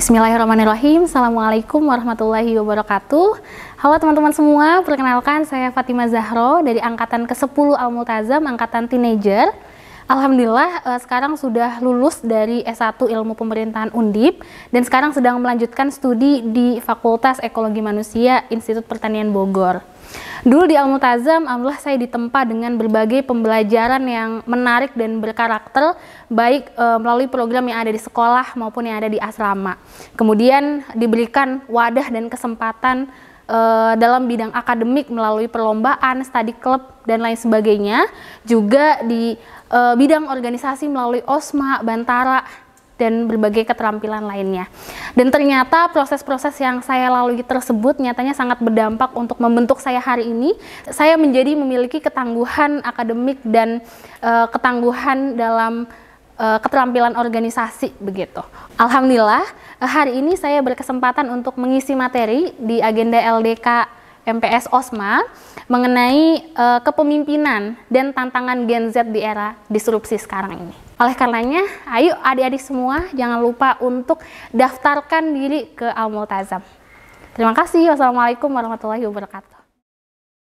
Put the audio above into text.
Bismillahirrahmanirrahim. Assalamualaikum warahmatullahi wabarakatuh. Halo teman-teman semua, perkenalkan saya Fatima Zahro dari angkatan ke-10 Al-Multazam, angkatan teenager. Alhamdulillah eh, sekarang sudah lulus dari S1 Ilmu Pemerintahan Undip dan sekarang sedang melanjutkan studi di Fakultas Ekologi Manusia Institut Pertanian Bogor. Dulu di Al-Multazam, alhamdulillah saya ditempa dengan berbagai pembelajaran yang menarik dan berkarakter, baik e, melalui program yang ada di sekolah maupun yang ada di asrama. Kemudian diberikan wadah dan kesempatan e, dalam bidang akademik melalui perlombaan, study club dan lain sebagainya. Juga di e, bidang organisasi melalui OSMA, Bantara, dan berbagai keterampilan lainnya. Dan ternyata proses-proses yang saya lalui tersebut nyatanya sangat berdampak untuk membentuk saya hari ini. Saya menjadi memiliki ketangguhan akademik dan e, ketangguhan dalam eh, keterampilan organisasi begitu. Alhamdulillah eh, hari ini saya berkesempatan untuk mengisi materi di agenda LDK MPS OSMA mengenai e, kepemimpinan dan tantangan Gen Z di era disrupsi sekarang ini. Oleh karenanya, ayo adik-adik semua jangan lupa untuk daftarkan diri ke Al Multazam. Terima kasih. Wassalamualaikum warahmatullahi wabarakatuh.